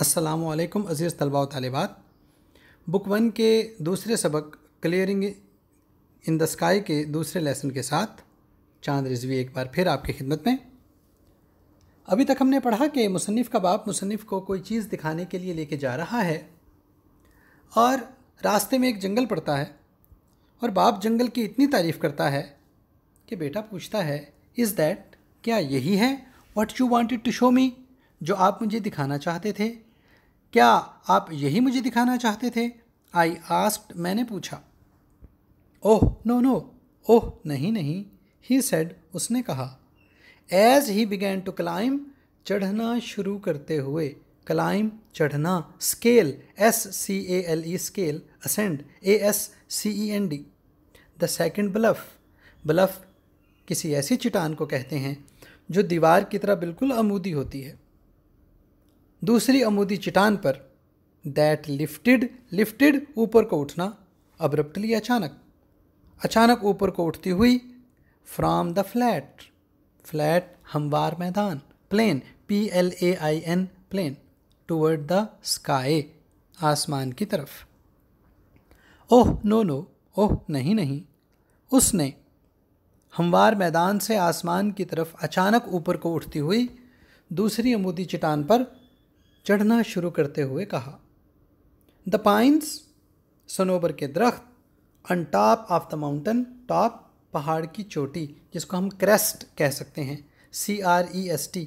असलकम अज़ीज़ तलबा तलबात book one के दूसरे सबक क्लियरिंग इन द स्काई के दूसरे लेसन के साथ चांद रिजवी एक बार फिर आपकी खिदमत में अभी तक हमने पढ़ा कि मुसनफ़ का बाप मुसनफ़ को कोई चीज़ दिखाने के लिए लेके जा रहा है और रास्ते में एक जंगल पड़ता है और बाप जंगल की इतनी तारीफ़ करता है कि बेटा पूछता है इज़ दैट क्या यही है what you wanted to show me जो आप मुझे दिखाना चाहते थे क्या आप यही मुझे दिखाना चाहते थे आई आस्क्ड मैंने पूछा ओह नो नो ओह नहीं नहीं ही सेड उसने कहा as he began to climb चढ़ना शुरू करते हुए क्लाइम चढ़ना scale S C A L E scale ascend A S C E N D the second bluff bluff किसी ऐसी चिटान को कहते हैं जो दीवार की तरह बिल्कुल अमूदी होती है दूसरी अमूदी चिटान पर दैट लिफ्टिड लिफ्टिड ऊपर को उठना अब्रप्टली अचानक अचानक ऊपर को उठती हुई फ्रॉम द फ्लैट फ्लैट हमवार मैदान plain P L A I N plain toward the sky आसमान की तरफ ओह नो नो ओह नहीं नहीं उसने हमवार मैदान से आसमान की तरफ अचानक ऊपर को उठती हुई दूसरी अमूदी चिटान पर चढ़ना शुरू करते हुए कहा द पाइन्स सनोबर के दरख्त on top of the mountain top पहाड़ की चोटी जिसको हम क्रेस्ट कह सकते हैं C R E S T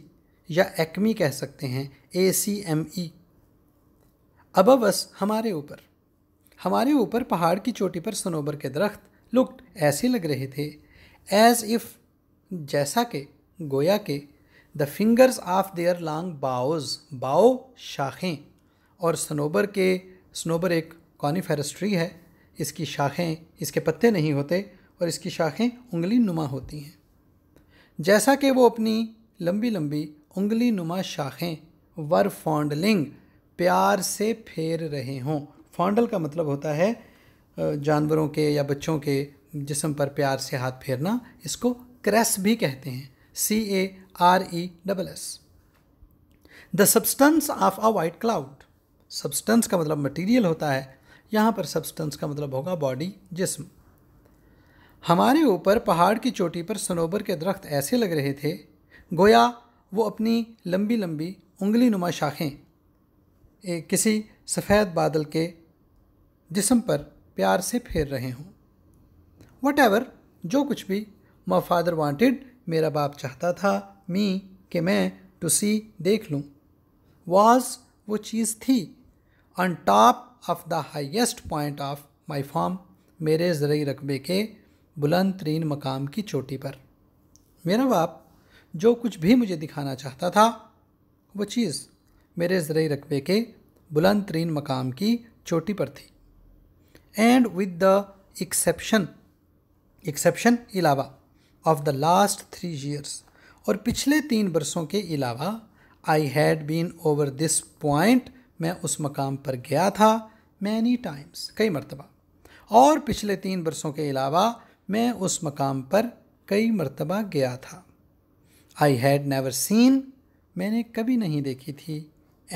या एक्मी कह सकते हैं ए सी एम ई अब बस हमारे ऊपर हमारे ऊपर पहाड़ की चोटी पर सनोबर के दरख्त लुक ऐसे लग रहे थे एज इफ़ जैसा के गोया के the fingers of their long boughs bough शाखें और स्नोबर के स्नोबर एक कॉनीफेरस है इसकी शाखें इसके पत्ते नहीं होते और इसकी शाखें उंगली नुमा होती हैं जैसा कि वो अपनी लंबी लंबी उंगली नुमा शाखें वर फॉन्डलिंग प्यार से फेर रहे हों फॉन्डल का मतलब होता है जानवरों के या बच्चों के जिसम पर प्यार से हाथ फेरना इसको क्रेस भी कहते हैं C A R E double S the substance of a white cloud substance का मतलब मटेरियल होता है यहाँ पर सब्सटेंस का मतलब होगा बॉडी जिस्म हमारे ऊपर पहाड़ की चोटी पर सनोबर के दरख्त ऐसे लग रहे थे गोया वो अपनी लंबी लंबी उंगली नुमा शाखें किसी सफ़ेद बादल के जिसम पर प्यार से फेर रहे हों वट एवर जो कुछ भी माई फादर वांटेड मेरा बाप चाहता था मी कि मैं टू सी देख लूँ वॉज वो चीज़ थी on top of the highest point of my farm मेरे जरिए रकबे के बुलंद तरीन मकाम की चोटी पर मेरा बाप जो कुछ भी मुझे दिखाना चाहता था वो चीज़ मेरे जरिए रकबे के बुलंद तरीन मकाम की चोटी पर थी and with the exception exception इलावा of the last three years और पिछले तीन बरसों के अलावा I had been over this point मैं उस मकाम पर गया था मैनी टाइम्स कई मरतबा और पिछले तीन बरसों के अलावा मैं उस मकाम पर कई मरतबा गया था आई हैड नेवर सीन मैंने कभी नहीं देखी थी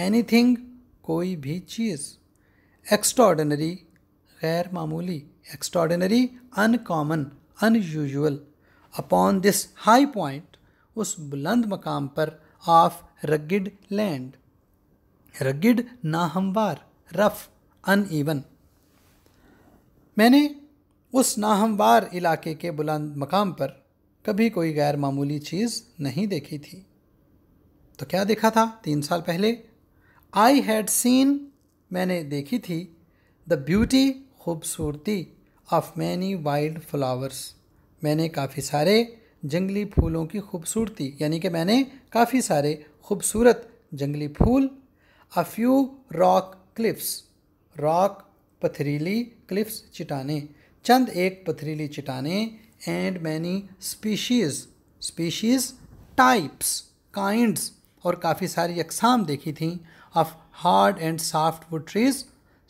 एनी थिंग कोई भी चीज़ एक्स्ट्रॉडनरी गैर मामूली extraordinary uncommon unusual upon this high point उस बुलंद मकाम पर ऑफ रगिड लैंड रगिड नाहमवार रफ़ अन ईवन मैंने उस नाहमवार इलाके के बुलंद मकाम पर कभी कोई गैर मामूली चीज़ नहीं देखी थी तो क्या देखा था तीन साल पहले आई हैड सीन मैंने देखी थी द ब्यूटी खूबसूरती ऑफ मैनी वाइल्ड फ्लावर्स मैंने काफ़ी सारे जंगली फूलों की खूबसूरती यानी कि मैंने काफ़ी सारे खूबसूरत जंगली फूल a few rock cliffs rock पथरीली क्लिफ्स चिटाने चंद एक पथरीली चिटाने and many species species types kinds और काफ़ी सारी अकसाम देखी थी of hard and soft wood trees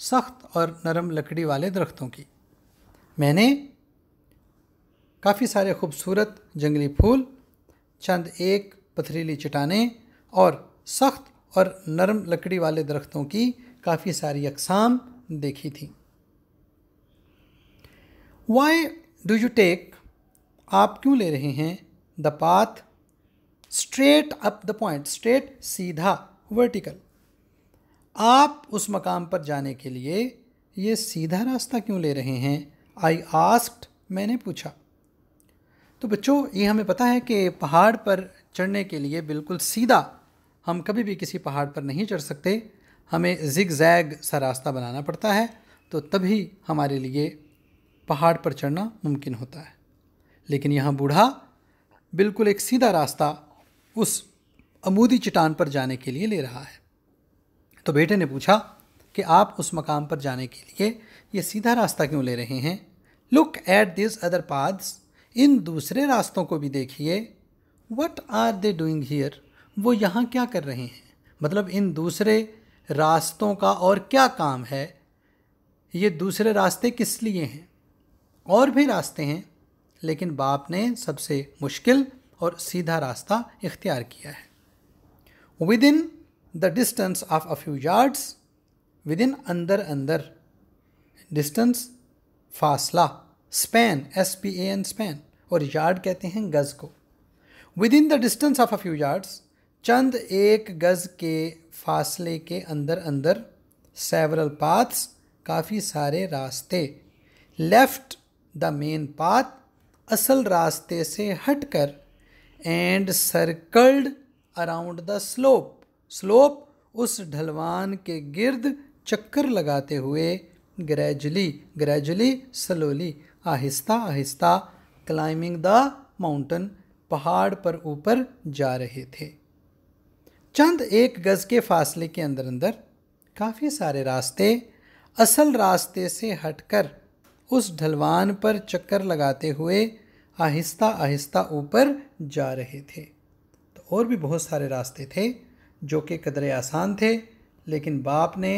सख्त और नरम लकड़ी वाले दरख्तों की मैंने काफ़ी सारे खूबसूरत जंगली फूल चंद एक पथरीली चटाने और सख्त और नरम लकड़ी वाले दरख्तों की काफ़ी सारी अकसाम देखी थी वाई डू यू टेक आप क्यों ले रहे हैं the path straight up the point straight सीधा वर्टिकल आप उस मकाम पर जाने के लिए ये सीधा रास्ता क्यों ले रहे हैं आई आस्क्ड मैंने पूछा तो बच्चों ये हमें पता है कि पहाड़ पर चढ़ने के लिए बिल्कुल सीधा हम कभी भी किसी पहाड़ पर नहीं चढ़ सकते हमें जिग जैग सा रास्ता बनाना पड़ता है तो तभी हमारे लिए पहाड़ पर चढ़ना मुमकिन होता है लेकिन यहाँ बूढ़ा बिल्कुल एक सीधा रास्ता उस अमूदी चट्टान पर जाने के लिए ले रहा है तो बेटे ने पूछा कि आप उस मकाम पर जाने के लिए ये सीधा रास्ता क्यों ले रहे हैं look at this other paths इन दूसरे रास्तों को भी देखिए what are they doing here वो यहाँ क्या कर रहे हैं मतलब इन दूसरे रास्तों का और क्या काम है ये दूसरे रास्ते किस लिए हैं और भी रास्ते हैं लेकिन बाप ने सबसे मुश्किल और सीधा रास्ता इख्तियार किया है within the distance of a few yards within अंदर अंदर डिस्टेंस फासला span S P A N span और यार्ड कहते हैं गज़ को within the distance of a few yards चंद एक गज़ के फासले के अंदर अंदर सेवरल पाथ्स काफ़ी सारे रास्ते लेफ़्ट द मेन पाथ असल रास्ते से हटकर and circled around the slope slope उस ढलवान के गिर्द चक्कर लगाते हुए ग्रेजुअली ग्रेजुअली स्लोली आहिस्ता आहिस्ता क्लाइंबिंग द माउंटेन पहाड़ पर ऊपर जा रहे थे चंद एक गज़ के फासले के अंदर अंदर काफ़ी सारे रास्ते असल रास्ते से हटकर उस ढलवान पर चक्कर लगाते हुए आहिस्ता आहिस्ता ऊपर जा रहे थे तो और भी बहुत सारे रास्ते थे जो कि कदरे आसान थे लेकिन बाप ने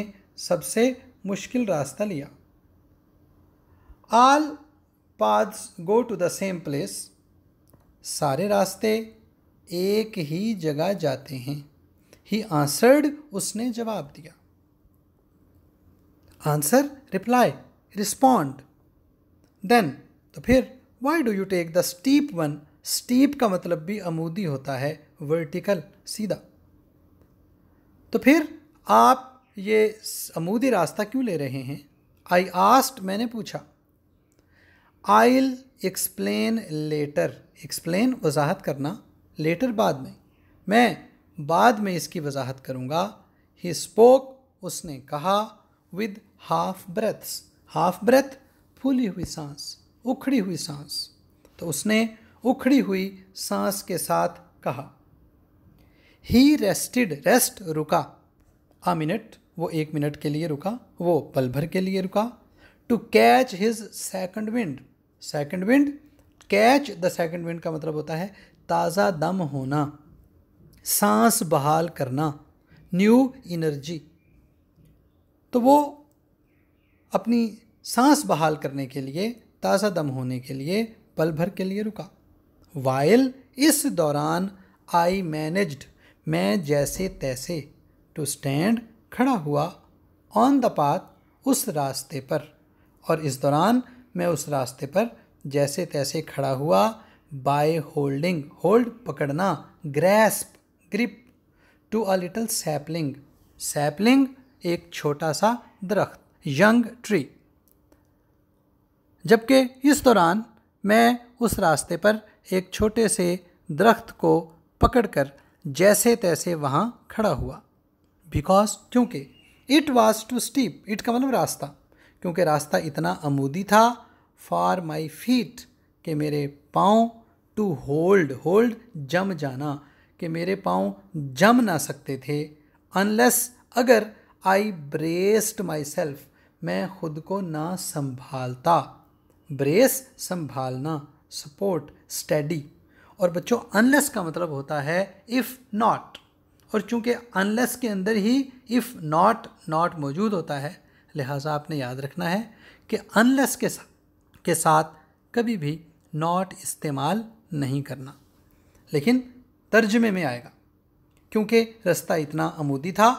सबसे मुश्किल रास्ता लिया आल paths go to the same place सारे रास्ते एक ही जगह जाते हैं ही आंसर्ड उसने जवाब दिया आंसर रिप्लाई रिस्पॉन्ड देन तो फिर why do you take the steep one steep का मतलब भी अमूदी होता है वर्टिकल सीधा तो फिर आप ये अमूदी रास्ता क्यों ले रहे हैं आई आस्ट मैंने पूछा विल एक्सप्लेन लेटर एक्सप्लेन वजाहत करना लेटर बाद में मैं बाद में इसकी वजाहत करूँगा ही स्पोक उसने कहा with half breaths half breath फूली हुई सांस उखड़ी हुई सांस तो उसने उखड़ी हुई सांस के साथ कहा ही रेस्टेड रेस्ट रुका अ मिनट वो एक मिनट के लिए रुका वो पल भर के लिए रुका to catch his second wind second wind catch the second wind का मतलब होता है ताज़ा दम होना सांस बहाल करना न्यू एनर्जी तो वो अपनी सांस बहाल करने के लिए ताज़ा दम होने के लिए पल भर के लिए रुका वायल इस दौरान आई मैनेज्ड मैं जैसे तैसे टू स्टैंड खड़ा हुआ ऑन द पाथ उस रास्ते पर और इस दौरान मैं उस रास्ते पर जैसे तैसे खड़ा हुआ बाय होल्डिंग होल्ड पकड़ना grasp grip to a little sapling sapling एक छोटा सा दरख्त यंग ट्री जबकि इस दौरान मैं उस रास्ते पर एक छोटे से दरख्त को पकड़कर जैसे तैसे वहाँ खड़ा हुआ बिकॉज क्योंकि it was too steep it का मतलब रास्ता क्योंकि रास्ता इतना अमूदी था फार माई फीट के मेरे पाँव टू होल्ड होल्ड जम जाना कि मेरे पाँव जम ना सकते थे अनलेस अगर आई ब्रेस्ड माई सेल्फ मैं खुद को ना संभालता ब्रेस संभालना सपोर्ट स्टडी और बच्चों अनलेस का मतलब होता है इफ़ नॉट और चूंकि अनलेस के अंदर ही इफ़ नॉट नॉट मौजूद होता है लिहाजा आपने याद रखना है कि अनलेस के साथ के साथ कभी भी नॉट इस्तेमाल नहीं करना लेकिन तर्जमे में आएगा क्योंकि रास्ता इतना अमूदी था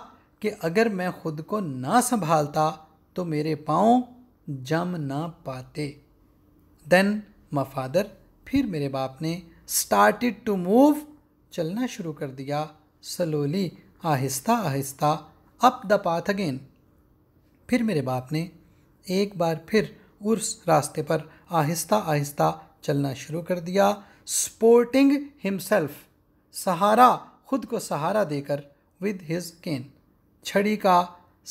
कि अगर मैं खुद को ना संभालता तो मेरे पाँव जम ना पाते देन माई फादर फिर मेरे बाप ने स्टार्टेड टू मूव चलना शुरू कर दिया स्लोली आहिस्ता आहिस्ता अप द पाथ अगेन फिर मेरे बाप ने एक बार फिर उस रास्ते पर आहिस्ता आहिस्ता चलना शुरू कर दिया स्पोर्टिंग हिमसेल्फ सहारा खुद को सहारा देकर विद हिज केन छड़ी का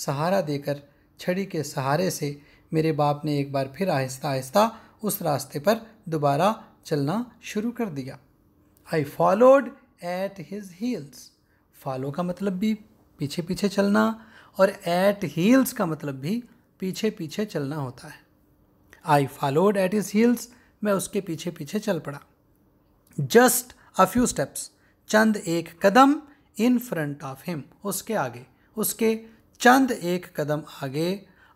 सहारा देकर छड़ी के सहारे से मेरे बाप ने एक बार फिर आहिस्ता आहिस्ता उस रास्ते पर दोबारा चलना शुरू कर दिया I followed at his heels follow का मतलब भी पीछे पीछे चलना और एट हील्स का मतलब भी पीछे पीछे चलना होता है I followed at his heels मैं उसके पीछे पीछे चल पड़ा जस्ट अ फ्यू स्टेप्स चंद एक कदम इन फ्रंट ऑफ हिम उसके आगे उसके चंद एक कदम आगे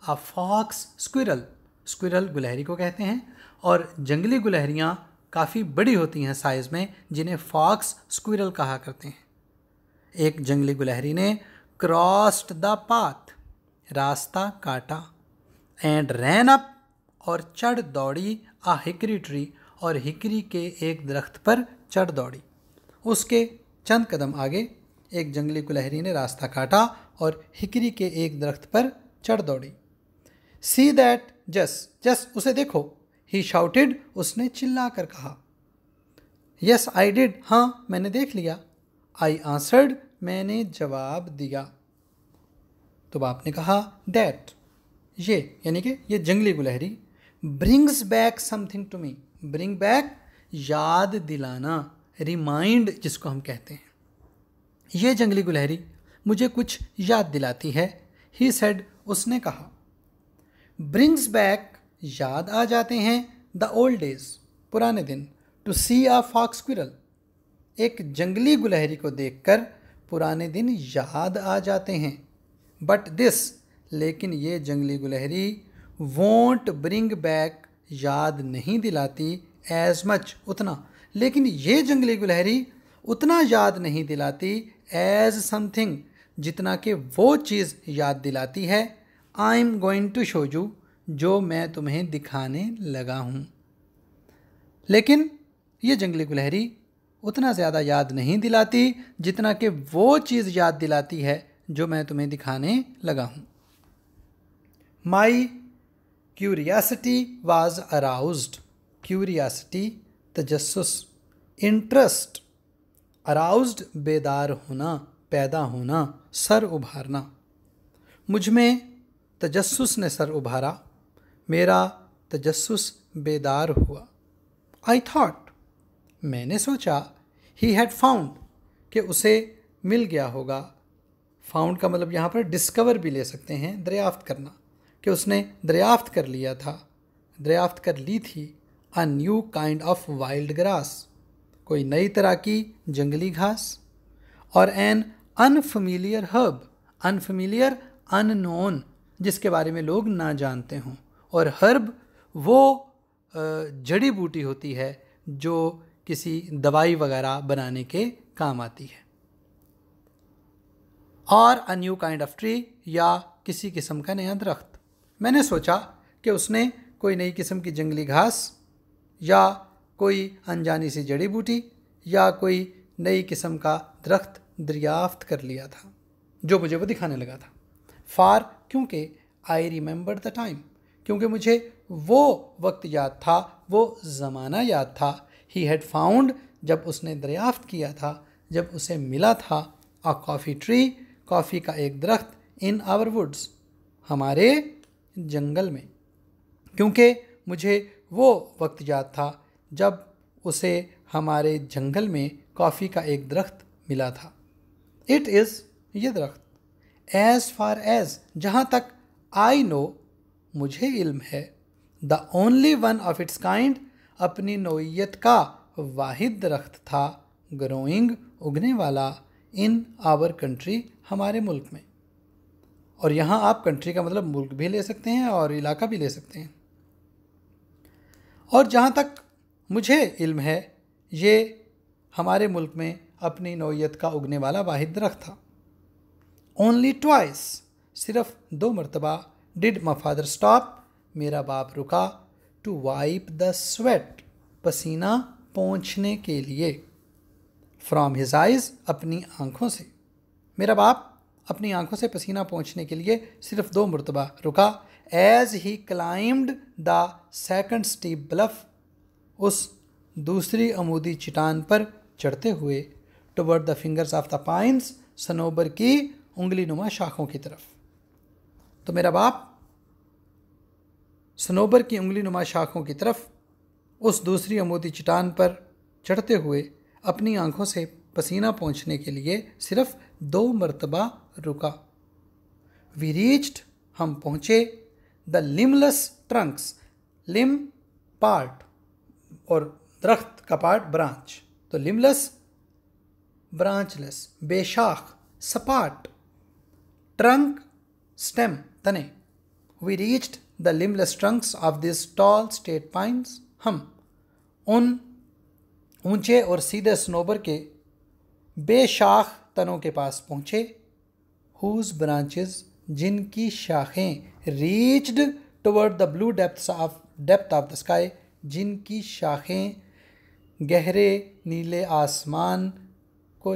अ फॉक्स स्क्विरल स्क्विरल गुलहरी को कहते हैं और जंगली गुलहरियाँ काफ़ी बड़ी होती हैं साइज़ में जिन्हें फॉक्स स्क्विरल कहा करते हैं एक जंगली गुलहरी ने क्रॉस्ड द पाथ रास्ता काटा एंड रैन अप और चढ़ दौड़ी आ हिकरी ट्री और हिकरी के एक दरख्त पर चढ़ दौड़ी उसके चंद कदम आगे एक जंगली गुलहरी ने रास्ता काटा और हिकरी के एक दरख्त पर चढ़ दौड़ी सी दैट जस जस उसे देखो ही शाउटेड उसने चिल्ला कर कहा यस आई डिड हाँ मैंने देख लिया आई आंसर्ड मैंने जवाब दिया तो बाप ने कहा दैट ये यानी कि ये जंगली गुलहरी brings back something to me bring back याद दिलाना रिमाइंड जिसको हम कहते हैं ये जंगली गुलहरी मुझे कुछ याद दिलाती है ही सेड उसने कहा ब्रिंग्स बैक याद आ जाते हैं द ओल्ड डेज पुराने दिन to see a fox squirrel एक जंगली गुलहरी को देखकर पुराने दिन याद आ जाते हैं बट दिस लेकिन ये जंगली गुलहरी वोंट ब्रिंग बैक याद नहीं दिलाती एज मच उतना लेकिन ये जंगली गुलहरी उतना याद नहीं दिलाती एज समथिंग जितना कि वो चीज़ याद दिलाती है I am going to show you जो मैं तुम्हें दिखाने लगा हूँ लेकिन ये जंगली गुलहरी उतना ज़्यादा याद नहीं दिलाती जितना कि वो चीज़ याद दिलाती है जो मैं तुम्हें दिखाने लगा हूँ my Curiosity was aroused. Curiosity, तजस्सुस इंटरेस्ट अराउज्ड बेदार होना पैदा होना सर उभारना मुझ में तजस्सुस ने सर उभारा मेरा तजस्सुस बेदार हुआ आई थॉट मैंने सोचा ही हैड फाउंड कि उसे मिल गया होगा फाउंड का मतलब यहाँ पर डिस्कवर भी ले सकते हैं दरियाफ्त करना कि उसने दरियाफ्त कर लिया था दरियाफ्त कर ली थी a new kind of wild grass कोई नई तरह की जंगली घास और an unfamiliar herb unfamiliar unknown जिसके बारे में लोग ना जानते हों और हर्ब वो जड़ी बूटी होती है जो किसी दवाई वगैरह बनाने के काम आती है और a new kind of tree या किसी किस्म का नया दरख्त मैंने सोचा कि उसने कोई नई किस्म की जंगली घास या कोई अनजानी सी जड़ी बूटी या कोई नई किस्म का दरख्त दरियाफ्त कर लिया था जो मुझे वो दिखाने लगा था फार क्योंकि आई रिमेंबर द टाइम क्योंकि मुझे वो वक्त याद था वो ज़माना याद था ही हैड फाउंड जब उसने दरियाफ्त किया था जब उसे मिला था अ कॉफ़ी ट्री कॉफ़ी का एक दरख्त इन आवर वुड्स हमारे जंगल में क्योंकि मुझे वो वक्त याद था जब उसे हमारे जंगल में कॉफ़ी का एक दरख्त मिला था इट इज़ ये दरख्त एज़ फार एज़ जहाँ तक आई नो मुझे इल्म है the only one of its kind अपनी नोयत का वाहिद दरख्त था ग्रोइंग उगने वाला इन आवर कंट्री हमारे मुल्क में और यहाँ आप कंट्री का मतलब मुल्क भी ले सकते हैं और इलाका भी ले सकते हैं और जहाँ तक मुझे इल्म है ये हमारे मुल्क में अपनी नौीयत का उगने वाला वाहिद दरख्त था ओनली ट्वाइस सिर्फ दो मरतबा डिड माई फादर स्टॉप मेरा बाप रुका टू वाइप द स्वेट पसीना पहुँचने के लिए फ्रॉम हिज आइज अपनी आँखों से मेरा बाप अपनी आंखों से पसीना पहुँचने के लिए सिर्फ दो मरतबा रुका as he climbed the second steep bluff उस दूसरी अमूदी चटान पर चढ़ते हुए toward the fingers of the pines सनोबर की उंगली नुमा शाखों की तरफ तो मेरा बाप सनोबर की उंगली नुमा शाखों की तरफ उस दूसरी अमूदी चटान पर चढ़ते हुए अपनी आंखों से पसीना पहुँचने के लिए सिर्फ दो मरतबा रुका वी रीच्ड हम पहुँचे the limbless trunks limb part और दरख्त का पार्ट ब्रांच तो लिमलेस ब्रांचलेस बेशाख सपाट ट्रंक स्टेम तने we reached the limbless trunks of this tall state pines हम उन ऊंचे और सीधे स्नोबर के बेशाख तनों के पास पहुँचे हुज ब्रांचेस जिनकी शाखें reached toward the blue depth of depth of the sky जिनकी शाखें गहरे नीले आसमान को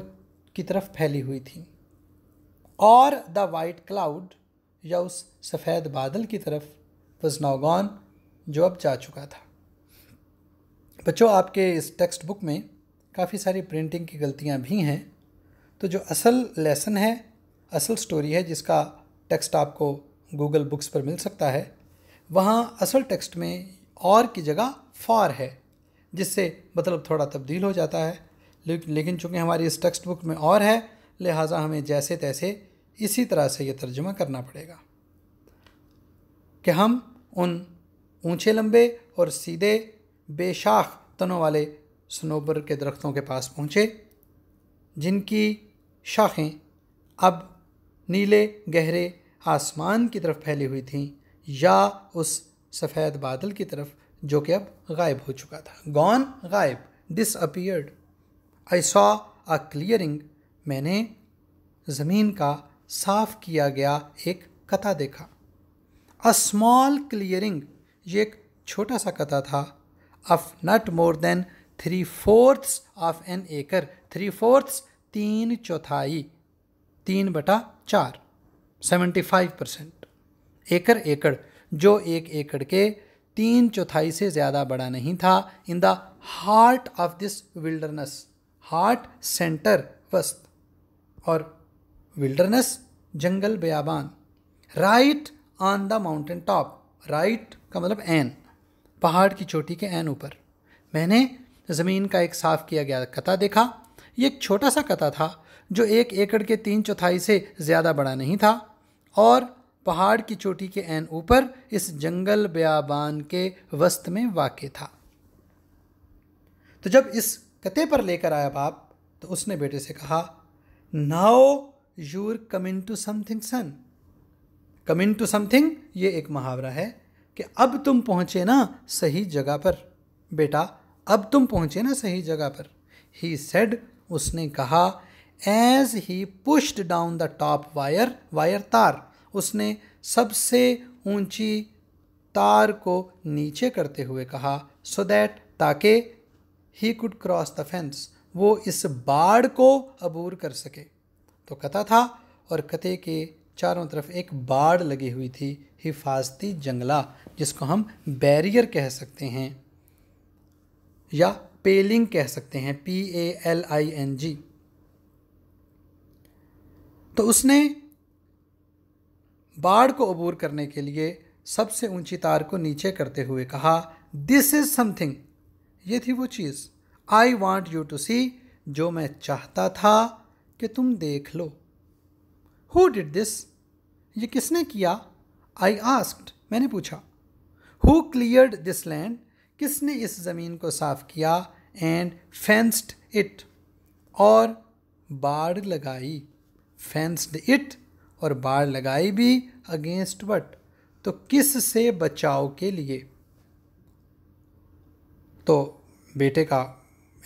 की तरफ फैली हुई थी और द वाइट क्लाउड या उस सफ़ेद बादल की तरफ वज नौगौन जो अब जा चुका था बच्चों आपके इस टेक्स्ट बुक में काफ़ी सारी प्रिंटिंग की गलतियाँ भी हैं तो जो असल लेसन है असल स्टोरी है जिसका टेक्स्ट आपको गूगल बुक्स पर मिल सकता है वहाँ असल टेक्स्ट में और की जगह फॉर है जिससे मतलब थोड़ा तब्दील हो जाता है लेकिन चूँकि हमारी इस टेक्स्ट बुक में और है लिहाजा हमें जैसे तैसे इसी तरह से ये तर्जुमा करना पड़ेगा कि हम उन ऊंचे लंबे और सीधे बेशाख तनों वाले सनोबर के दरख्तों के पास पहुँचे जिनकी शाखें अब नीले गहरे आसमान की तरफ फैली हुई थीं या उस सफ़ेद बादल की तरफ जो कि अब गायब हो चुका था गॉन गायब appeared I saw a clearing मैंने ज़मीन का साफ किया गया एक कथा देखा अ स्मॉल क्लियरिंग ये एक छोटा सा कथा था अफ not more than three fourths of an acre three fourths तीन चौथाई तीन बटा चार सेवेंटी फाइव परसेंट एकड़ एकड़ जो एक एकड़ के तीन चौथाई से ज़्यादा बड़ा नहीं था in the heart of this wilderness heart centre वस्त और विल्डरनेस जंगल बयाबान right on the mountain top right का मतलब एन पहाड़ की चोटी के एन ऊपर मैंने ज़मीन का एक साफ़ किया गया कता देखा ये एक छोटा सा कता था जो एक एकड़ के तीन चौथाई से ज़्यादा बड़ा नहीं था और पहाड़ की चोटी के एन ऊपर इस जंगल बयाबान के वस्त में वाक़ था तो जब इस कते पर लेकर आया बाप तो उसने बेटे से कहा now you're coming to something son coming to something ये एक मुहावरा है कि अब तुम पहुँचे ना सही जगह पर बेटा अब तुम पहुँचे ना सही जगह पर ही सेड उसने कहा as he pushed down the top wire wire तार उसने सबसे ऊंची तार को नीचे करते हुए कहा सो दैट ताकि he could cross the fence वो इस बाढ़ को अबूर कर सके तो कथा था और कते के चारों तरफ एक बाढ़ लगी हुई थी हिफाजती जंगला जिसको हम बैरियर कह सकते हैं या पेलिंग कह सकते हैं P A L I N G तो उसने बाढ़ को अबूर करने के लिए सबसे ऊंची तार को नीचे करते हुए कहा दिस इज़ समथिंग ये थी वो चीज़ I want you to see जो मैं चाहता था कि तुम देख लो हु डिड दिस ये किसने किया आई आस्क्ड मैंने पूछा हु क्लियर्ड दिस लैंड किसने इस ज़मीन को साफ़ किया एंड फेंस्ड इट और बाड़ लगाई फेंस्ड इट और बाड़ लगाई भी अगेंस्ट वट तो किस से बचाव के लिए तो बेटे का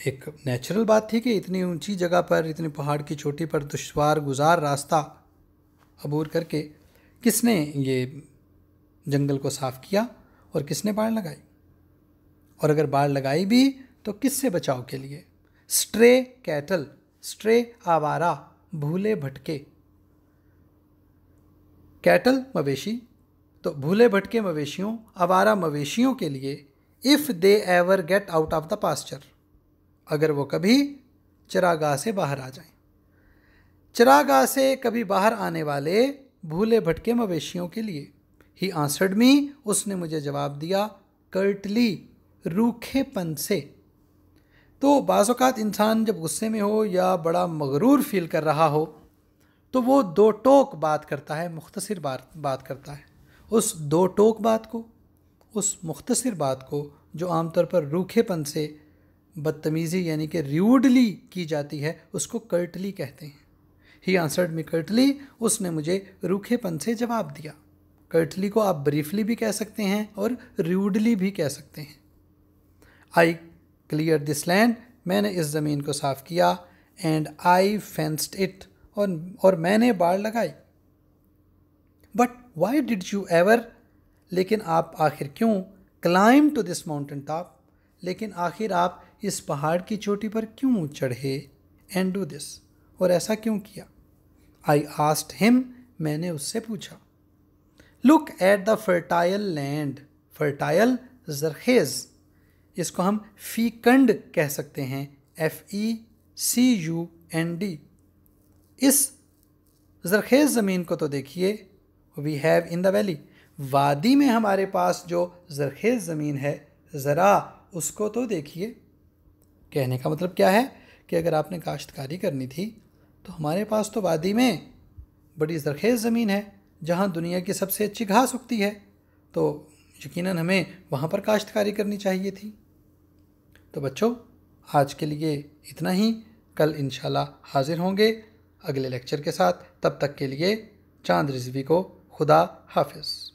एक नेचुरल बात थी कि इतनी ऊंची जगह पर इतनी पहाड़ की चोटी पर दुशवार गुजार रास्ता अबूर करके किसने ये जंगल को साफ़ किया और किसने बाढ़ लगाई और अगर बाढ़ लगाई भी तो किससे बचाव के लिए स्ट्रे कैटल स्ट्रे आवारा भूले भटके कैटल मवेशी तो भूले भटके मवेशियों आवारा मवेशियों के लिए if they ever get out of the pasture अगर वो कभी चरागाह से बाहर आ जाएं चरागाह से कभी बाहर आने वाले भूले भटके मवेशियों के लिए ही आंसर्ड मी उसने मुझे जवाब दिया कर्टली रूखेपन से तो बाज़ात इंसान जब गुस्से में हो या बड़ा मगरूर फील कर रहा हो तो वो दो टोक बात करता है मुख्तसर बात बात करता है उस दो टोक बात को उस मुख्तसर बात को जो आमतौर पर रूखेपन से बदतमीज़ी यानी कि र्यूडली की जाती है उसको कर्टली कहते हैं ही आंसर्ड मी कर्टली उसने मुझे रूखेपन से जवाब दिया कर्टली को आप ब्रीफली भी कह सकते हैं और र्यूडली भी कह सकते हैं आई क्लियर दिस लैंड मैंने इस ज़मीन को साफ़ किया एंड आई फेंस्ड इट और और मैंने बाढ़ लगाई but why did you ever लेकिन आप आखिर क्यों climb to this mountain top लेकिन आखिर आप इस पहाड़ की चोटी पर क्यों चढ़े एंड डू दिस और ऐसा क्यों किया आई आस्ट हिम मैंने उससे पूछा look at the fertile land fertile जरखेज़ इसको हम फीकंड कह सकते हैं F E C U N D इस ज़रखेज़ ज़मीन को तो देखिए we have in the valley वादी में हमारे पास जो ज़रखेज़ ज़मीन है ज़रा उसको तो देखिए कहने का मतलब क्या है कि अगर आपने काश्तकारी करनी थी तो हमारे पास तो वादी में बड़ी ज़रखेज़ ज़मीन है जहाँ दुनिया की सबसे अच्छी घास उगती है तो यकीनन हमें वहाँ पर काश्तकारी करनी चाहिए थी तो बच्चों आज के लिए इतना ही कल इंशाल्लाह हाजिर होंगे अगले लेक्चर के साथ तब तक के लिए चांद रिजवी को खुदा हाफिज़